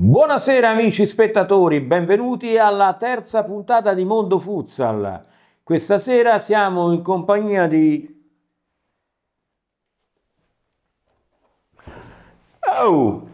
Buonasera amici spettatori, benvenuti alla terza puntata di Mondo Futsal. Questa sera siamo in compagnia di Wow!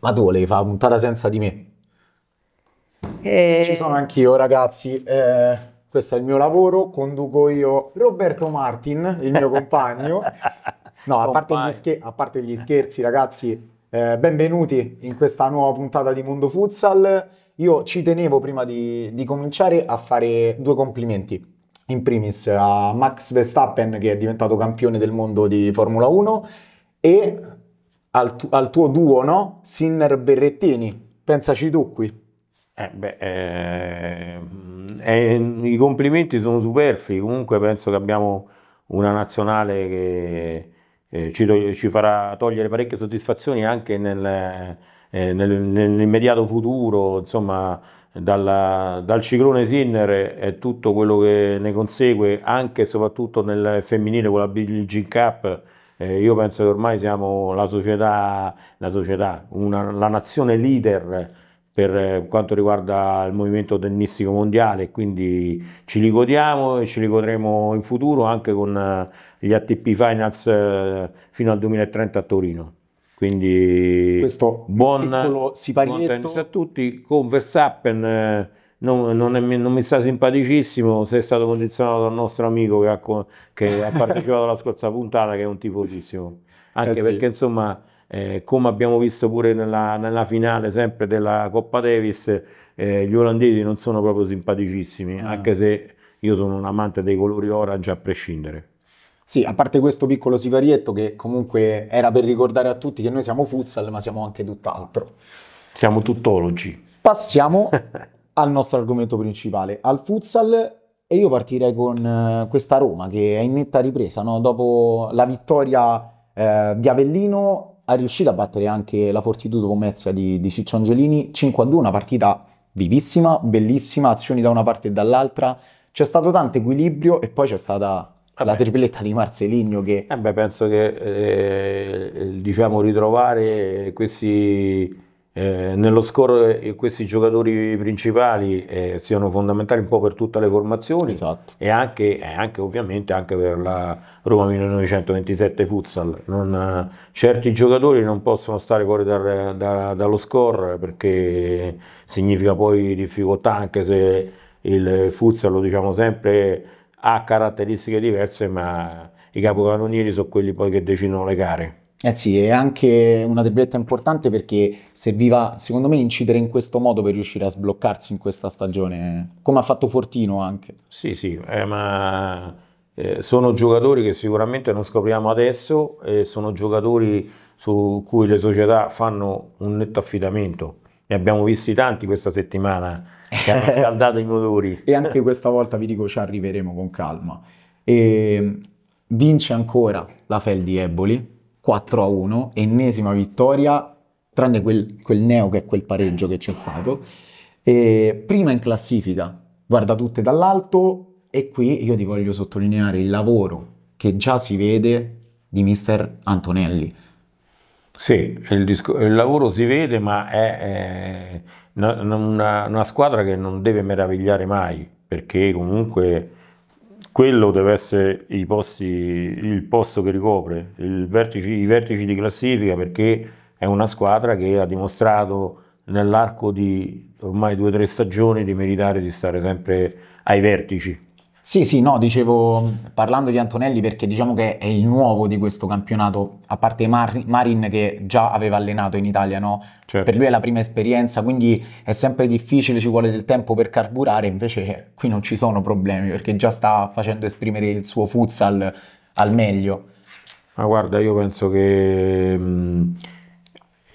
Ma tu volevi fare una puntata senza di me? E... Eh. Ci sono anch'io, ragazzi. Eh, questo è il mio lavoro, conduco io Roberto Martin, il mio compagno. No, a parte, gli, a parte gli scherzi, ragazzi, eh, benvenuti in questa nuova puntata di Mondo Futsal. Io ci tenevo prima di, di cominciare a fare due complimenti. In primis a Max Verstappen che è diventato campione del mondo di Formula 1 e al, tu- al tuo duo, no? Sinner Berrettini, pensaci tu qui. Eh beh, eh, eh, mm, eh I complimenti sono superflui, comunque penso che abbiamo una nazionale che eh, ci, to- ci, farà togliere parecchie soddisfazioni anche nel, eh, nel, nell'immediato futuro, insomma dalla, dal ciclone Sinner e tutto quello che ne consegue, anche e soprattutto nel femminile con la Billie Jean Cup eh, io penso che ormai siamo la società, la, società una, la nazione leader per eh, quanto riguarda il movimento tennistico mondiale, quindi ci ricodiamo e ci ricodremo in futuro anche con eh, gli ATP Finals eh, fino al 2030 a Torino. Quindi Questo buon, buon tennis a tutti con Verstappen non, non, è, non, mi sta simpaticissimo se è stato condizionato dal nostro amico che ha, che ha partecipato alla scorsa puntata, che è un tifosissimo. Anche eh sì. perché, insomma, eh, come abbiamo visto pure nella, nella, finale sempre della Coppa Davis, eh, gli olandesi non sono proprio simpaticissimi, ah. anche se io sono un amante dei colori orange a prescindere. Sì, a parte questo piccolo siparietto che comunque era per ricordare a tutti che noi siamo futsal, ma siamo anche tutt'altro. Siamo tuttologi. Passiamo al nostro argomento principale, al futsal. E io partirei con eh, questa Roma che è in netta ripresa, no? dopo la vittoria eh, di Avellino ha riuscito a battere anche la Fortitudo Commerzia di, di Ciccio Angelini 5-2, una partita vivissima, bellissima, azioni da una parte e dall'altra, c'è stato tanto equilibrio e poi c'è stata Vabbè. la tripletta di Marceligno che... Eh beh, penso che eh, diciamo ritrovare questi eh, nello score eh, questi giocatori principali eh, siano fondamentali un po' per tutte le formazioni esatto. e anche, eh, anche, ovviamente anche per la Roma 1927 futsal. Non, eh, certi giocatori non possono stare fuori da, da, dallo score perché significa poi difficoltà anche se il futsal, lo diciamo sempre, ha caratteristiche diverse ma i capocannonieri sono quelli poi che decidono le gare. Eh sì, è anche una debolezza importante perché serviva, secondo me, incidere in questo modo per riuscire a sbloccarsi in questa stagione, come ha fatto Fortino anche. Sì, sì, eh, ma eh, sono giocatori che sicuramente non scopriamo adesso, eh, sono giocatori su cui le società fanno un netto affidamento. Ne abbiamo visti tanti questa settimana che hanno scaldato i motori. e anche questa volta, vi dico, ci arriveremo con calma. E ehm, vince ancora la Fel di Eboli 4 a 1, ennesima vittoria, tranne quel, quel neo che è quel pareggio che c'è stato. E prima in classifica, guarda tutte dall'alto e qui io ti voglio sottolineare il lavoro che già si vede di mister Antonelli. Sì, il, disco, il lavoro si vede, ma è, è una, una, squadra che non deve meravigliare mai, perché comunque quello deve essere posti, il posto che ricopre, vertice, i vertici di classifica perché è una squadra che ha dimostrato nell'arco di ormai due o tre stagioni di meritare di stare sempre ai vertici sì, sì, no, dicevo parlando di Antonelli perché diciamo che è il nuovo di questo campionato, a parte Mar- Marin che già aveva allenato in Italia, no? Certo. Per lui è la prima esperienza, quindi è sempre difficile, ci vuole del tempo per carburare, invece qui non ci sono problemi perché già sta facendo esprimere il suo futsal al meglio. Ma guarda, io penso che... Mh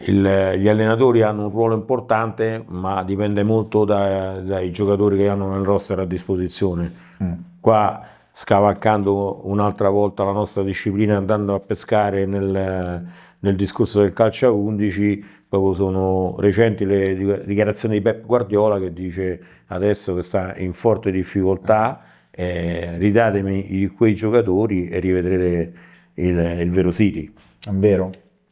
il, gli allenatori hanno un ruolo importante, ma dipende molto da, dai giocatori che hanno nel roster a disposizione. Mm. Qua scavalcando un'altra volta la nostra disciplina, andando a pescare nel, nel discorso del calcio a 11, proprio sono recenti le dichiarazioni di Pep Guardiola che dice adesso che sta in forte difficoltà, eh, ridatemi quei giocatori e rivedrete il, il vero City. È vero,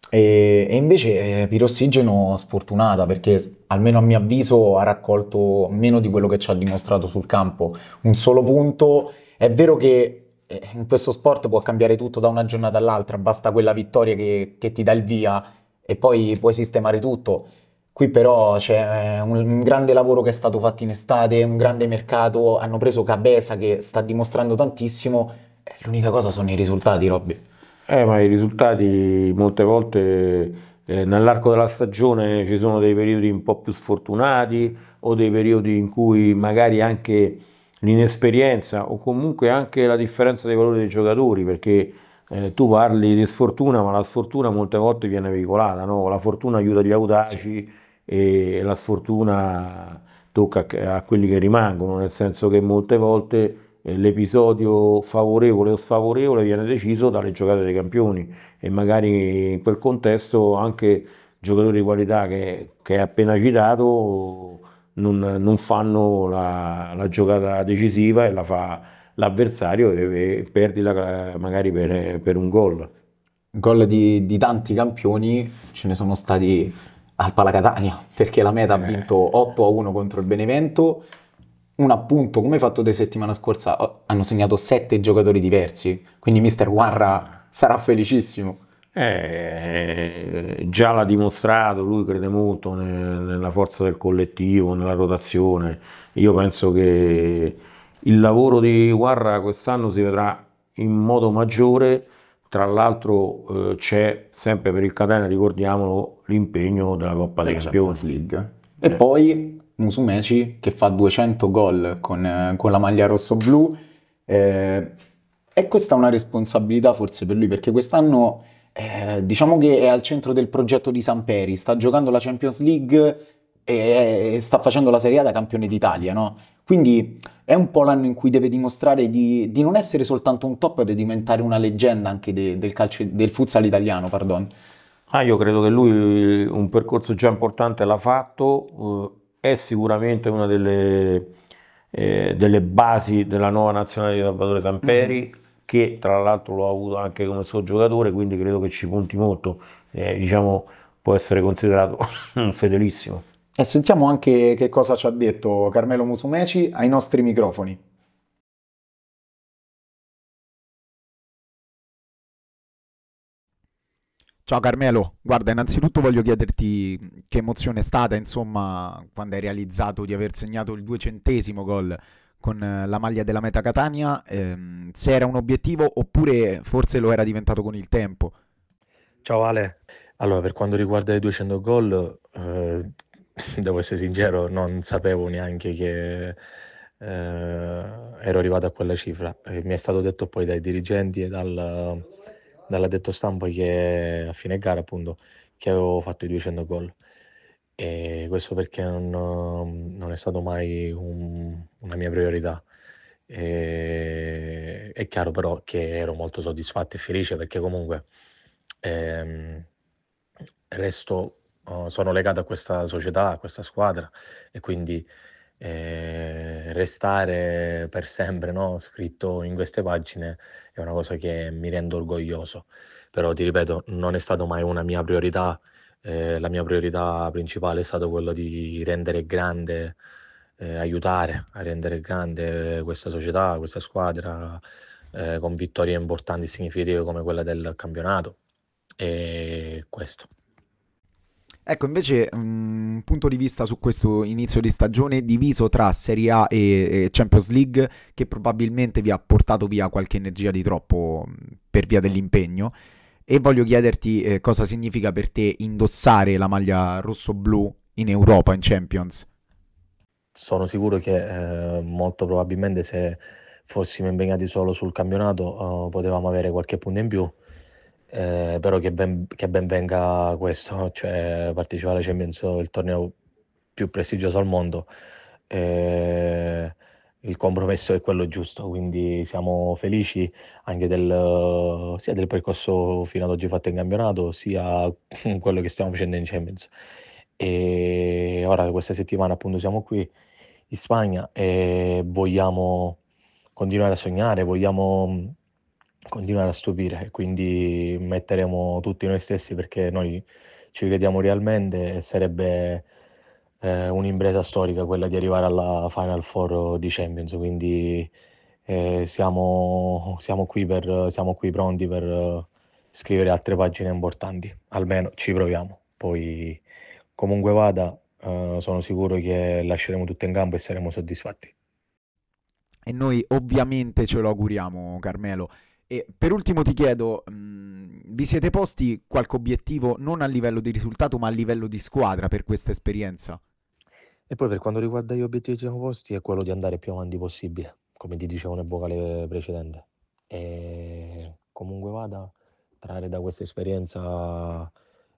e, e invece eh, Pirossigeno sfortunata perché almeno a mio avviso ha raccolto meno di quello che ci ha dimostrato sul campo. Un solo punto, è vero che eh, in questo sport può cambiare tutto da una giornata all'altra, basta quella vittoria che, che ti dà il via e poi puoi sistemare tutto. Qui però c'è eh, un grande lavoro che è stato fatto in estate, un grande mercato, hanno preso Cabeza che sta dimostrando tantissimo, l'unica cosa sono i risultati, Robby. Eh, ma i risultati molte volte eh, nell'arco della stagione ci sono dei periodi un po' più sfortunati o dei periodi in cui magari anche l'inesperienza o comunque anche la differenza dei valori dei giocatori, perché eh, tu parli di sfortuna, ma la sfortuna molte volte viene veicolata, no? la fortuna aiuta gli audaci sì. e la sfortuna tocca a quelli che rimangono, nel senso che molte volte eh, l'episodio favorevole o sfavorevole viene deciso dalle giocate dei campioni e magari in quel contesto anche giocatori di qualità che, che hai appena citato non, non fanno la, la, giocata decisiva e la fa l'avversario e, e perdi magari per, per, un gol. Gol di, di tanti campioni ce ne sono stati al Palacatania perché la meta ha eh. vinto 8 a 1 contro il Benevento un appunto, come hai fatto te settimana scorsa, oh, hanno segnato sette giocatori diversi, quindi mister Warra sarà felicissimo. Eh, già l'ha dimostrato, lui crede molto nel, nella forza del collettivo, nella rotazione. Io penso che il lavoro di Warra quest'anno si vedrà in modo maggiore, tra l'altro eh, c'è sempre per il Catena, ricordiamolo, l'impegno della Coppa dei Campioni. E eh. poi Musumeci che fa 200 gol con, con la maglia rosso-blu. Eh, e questa è una responsabilità forse per lui perché quest'anno eh, diciamo che è al centro del progetto di Samperi, sta giocando la Champions League e, e sta facendo la Serie A da campione d'Italia, no? Quindi è un po' l'anno in cui deve dimostrare di, di non essere soltanto un top, ma di diventare una leggenda anche de, del, calcio, del futsal italiano, pardon. Ah, io credo che lui un percorso già importante l'ha fatto, eh è sicuramente una delle, eh, delle basi della nuova nazionale di Salvatore Samperi, mm-hmm. che tra l'altro lo ha avuto anche come suo giocatore, quindi credo che ci punti molto, eh, diciamo può essere considerato un fedelissimo. E sentiamo anche che cosa ci ha detto Carmelo Musumeci ai nostri microfoni. Ciao Carmelo, guarda innanzitutto voglio chiederti che emozione è stata insomma quando hai realizzato di aver segnato il duecentesimo gol con eh, la maglia della Meta Catania, ehm, se era un obiettivo oppure forse lo era diventato con il tempo. Ciao Ale, allora per quanto riguarda i 200 gol eh, devo essere sincero non sapevo neanche che eh, ero arrivato a quella cifra, eh, mi è stato detto poi dai dirigenti e dal detto stampa che a fine gara appunto che avevo fatto i 200 gol e questo perché non, non è stato mai un, una mia priorità e, è chiaro però che ero molto soddisfatto e felice perché comunque ehm, resto, uh, sono legato a questa società, a questa squadra e quindi e eh, restare per sempre no? scritto in queste pagine è una cosa che mi rende orgoglioso, però ti ripeto, non è stata mai una mia priorità, eh, la mia priorità principale è stata quella di rendere grande, eh, aiutare a rendere grande questa società, questa squadra, eh, con vittorie importanti e significative come quella del campionato. E questo. Ecco, invece, mm, un punto di vista su questo inizio di stagione diviso tra Serie A e, Champions League, che probabilmente vi ha portato via qualche energia di troppo mm, per via dell'impegno. E voglio chiederti eh, cosa significa per te indossare la maglia rosso-blu in Europa, in Champions. Sono sicuro che eh, molto probabilmente se fossimo impegnati solo sul campionato eh, potevamo avere qualche punto in più eh, però che ben, che ben, venga questo, cioè partecipare alla Champions, il torneo più prestigioso al mondo, eh, il compromesso è quello giusto, quindi siamo felici anche del, sia del percorso fino ad oggi fatto in campionato, sia quello che stiamo facendo in Champions. E ora questa settimana appunto siamo qui in Spagna e vogliamo continuare a sognare, vogliamo continuare a stupire e quindi metteremo tutti noi stessi perché noi ci crediamo realmente e sarebbe eh, un'impresa storica quella di arrivare alla Final Four di Champions, quindi eh, siamo, siamo, qui per, siamo qui pronti per scrivere altre pagine importanti, almeno ci proviamo, poi comunque vada uh, sono sicuro che lasceremo tutto in campo e saremo soddisfatti. E noi ovviamente ce lo auguriamo, Carmelo. E per ultimo ti chiedo, mh, vi siete posti qualche obiettivo non a livello di risultato ma a livello di squadra per questa esperienza? E poi per quanto riguarda gli obiettivi che ci siamo posti è quello di andare più avanti possibile, come ti dicevo nel vocale precedente. E comunque vada, trarre da questa esperienza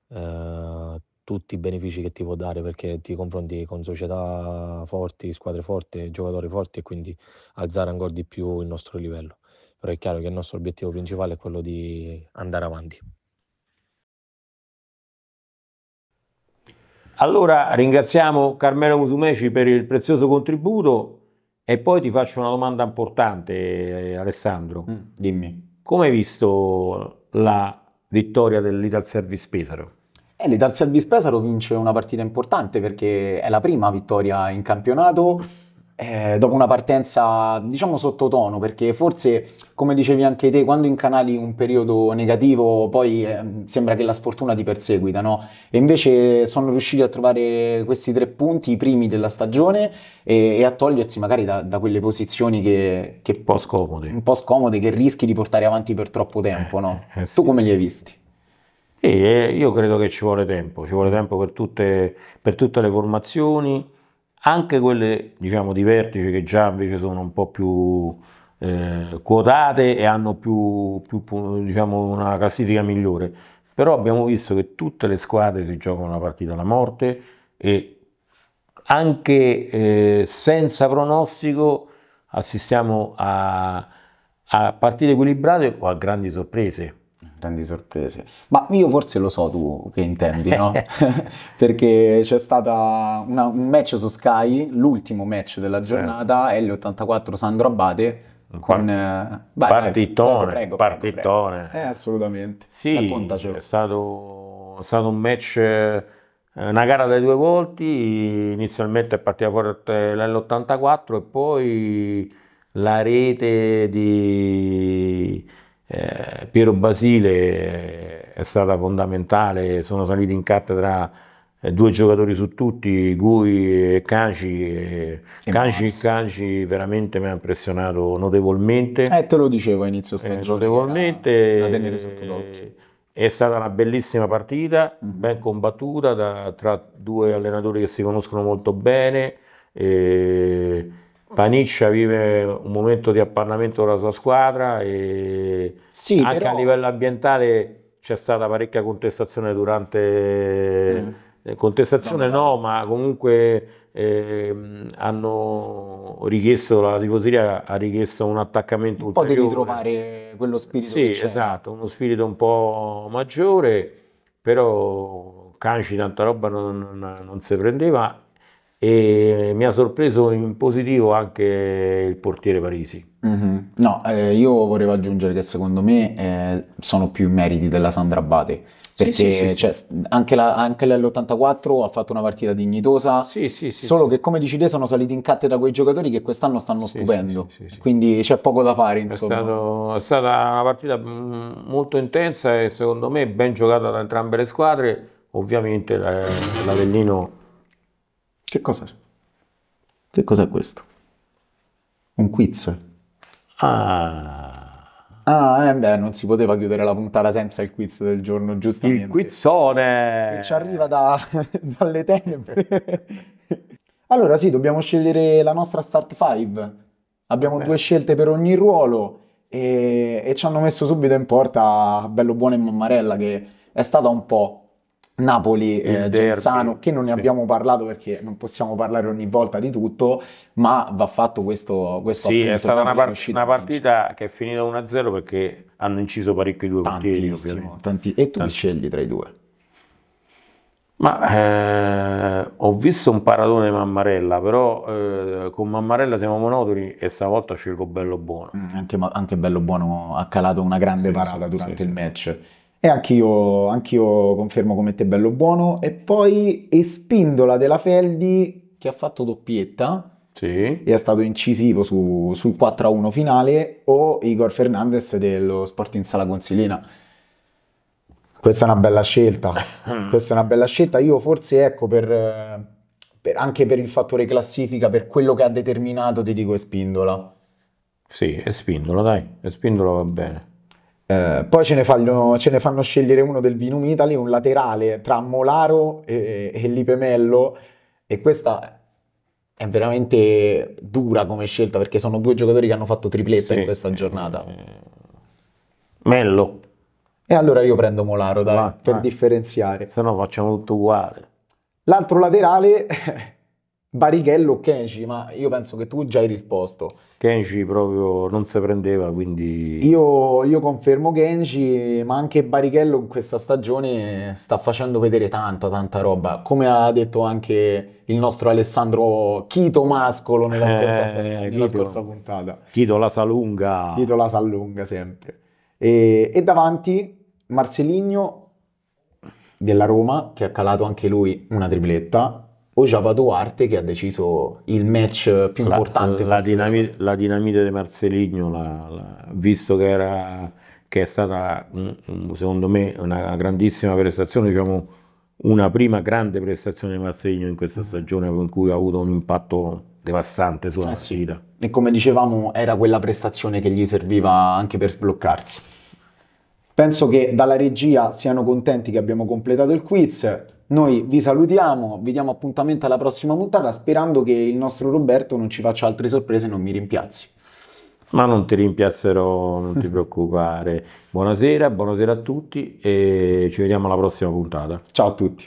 eh, tutti i benefici che ti può dare perché ti confronti con società forti, squadre forti, giocatori forti e quindi alzare ancora di più il nostro livello però è chiaro che il nostro obiettivo principale è quello di andare avanti. Allora ringraziamo Carmelo Musumeci per il prezioso contributo e poi ti faccio una domanda importante, eh, Alessandro. Mm, dimmi. Come hai visto la vittoria dell'Ital Service Pesaro? Eh, L'Ital Service Pesaro vince una partita importante perché è la prima vittoria in campionato eh, dopo una partenza, diciamo, sottotono, perché forse, come dicevi anche te, quando incanali un periodo negativo, poi eh, sembra che la sfortuna ti perseguita, no? E invece sono riusciti a trovare questi tre punti, i primi della stagione, e, e a togliersi magari da, da quelle posizioni che, che, Un po' scomode. Un po' scomode, che rischi di portare avanti per troppo tempo, eh, no? Eh, eh sì. Tu come li hai visti? Sì, eh, io credo che ci vuole tempo, ci vuole tempo per tutte, per tutte le formazioni, anche quelle diciamo, di vertice che già invece sono un po' più eh, quotate e hanno più, più diciamo, una classifica migliore, però abbiamo visto che tutte le squadre si giocano una partita alla morte e anche eh, senza pronostico assistiamo a, a partite equilibrate o a grandi sorprese grandi sorprese. Ma io forse lo so tu che intendi, no? Perché c'è stato un match su Sky, l'ultimo match della giornata, certo. L84 Sandro Abate, con Par- eh, vai, partitone, prego, prego, partitone. Prego, eh, assolutamente. Sì, è stato, è stato, un match, eh, una gara dai due volti, inizialmente è partita forte l'L84 e poi la rete di eh, Piero Basile eh, è stata fondamentale, sono saliti in cattedra eh, due giocatori su tutti, Gui e Canci. Eh, e Canci, Canci veramente mi ha impressionato notevolmente. Eh, te lo dicevo a inizio stagione. notevolmente. Da, tenere sotto d'occhio. È stata una bellissima partita, mhm. ben combattuta da, tra due allenatori che si conoscono molto bene. E, Paniccia vive un momento di appannamento della sua squadra e sì, anche però... a livello ambientale c'è stata parecchia contestazione durante... Mm contestazione no, ma comunque eh, hanno richiesto, la tifoseria ha richiesto un attaccamento un po' ulteriore. devi trovare quello spirito Sì, esatto, uno spirito un po' maggiore, però Canci tanta roba non, non, non si prendeva e mi ha sorpreso in positivo anche il portiere Parisi. Mm-hmm. No, eh, io volevo aggiungere che secondo me eh, sono più i meriti della Sandra Abate, perché sì, sì, sì, cioè, anche, la, anche, ll ha fatto una partita dignitosa, solo che come dici te sono saliti in cattedra quei giocatori che quest'anno stanno stupendo, quindi c'è poco da fare insomma. È, stato, è stata una partita mm, molto intensa e secondo me ben giocata da entrambe le squadre, ovviamente eh, l'Avellino che cosa c'è? Che cos'è questo? Un quiz. Ah. Ah, eh, beh, non si poteva chiudere la puntata senza il quiz del giorno, giustamente. Il quizzone! Che ci arriva da, dalle tenebre. allora, sì, dobbiamo scegliere la nostra start 5. Abbiamo Beh. due scelte per ogni ruolo e, e, ci hanno messo subito in porta Bello Buono e Mammarella, che è stata un po' Napoli, eh, Genzano, che non ne sì. abbiamo parlato perché non possiamo parlare ogni volta di tutto, ma va fatto questo, questo Sì, appunto, è stata una, part- una partita che è finita 1-0 perché hanno inciso parecchi due partiti. Tanti- e tu Tantissimo. scegli tra i due? Ma eh, ho visto un paradone Mammarella, però eh, con Mammarella siamo monotoni e stavolta scelgo Bello Buono. Mm, anche, anche, Bello Buono ha calato una grande sì, parata sì, durante il match. E anch'io, anch'io confermo come te bello buono. E poi Espindola della Feldi che ha fatto doppietta. Sì. E è stato incisivo su, sul 4-1 finale. O Igor Fernandez dello Sporting Sala Consilina. Questa è una bella scelta. Questa è una bella scelta. Io forse ecco per, per, anche per il fattore classifica, per quello che ha determinato, ti dico Espindola. Sì, Espindola, dai, Espindola va bene. Eh, poi ce ne, fanno, ce ne, fanno, scegliere uno del Vinum Italy, un laterale tra Molaro e, e Lipemello e questa è veramente dura come scelta perché sono due giocatori che hanno fatto tripletta sì. in questa giornata. Eh, Mello. E allora io prendo Molaro dai, Ma, per eh. differenziare. Se no facciamo tutto uguale. L'altro laterale Barichello o Kenji, ma io penso che tu già hai risposto. Kenji proprio non si prendeva, quindi... Io, io confermo Kenji, ma anche Barichello in questa stagione sta facendo vedere tanta, tanta roba, come ha detto anche il nostro Alessandro Chito Mascolo nella, eh, scorsa, eh, stagione, nella scorsa puntata. Chito la salunga. Chito la salunga sempre. E, e davanti Marceligno della Roma, che ha calato anche lui una tripletta, Ojava Duarte che ha deciso il match più la, importante. La, dinamite, la dinamite di Marceligno, la, la, visto che, era, che, è stata mm, mm, secondo me una grandissima prestazione, diciamo una prima grande prestazione di Marceligno in questa stagione con cui ha avuto un impatto devastante sulla eh sì. E come dicevamo era quella prestazione che gli serviva anche per sbloccarsi. Penso che dalla regia siano contenti che abbiamo completato il quiz noi vi salutiamo, vi diamo appuntamento alla prossima puntata sperando che il nostro Roberto non ci faccia altre sorprese e non mi rimpiazzi. Ma non ti rimpiazzerò, non ti preoccupare. Buonasera, buonasera a tutti e ci vediamo alla prossima puntata. Ciao a tutti.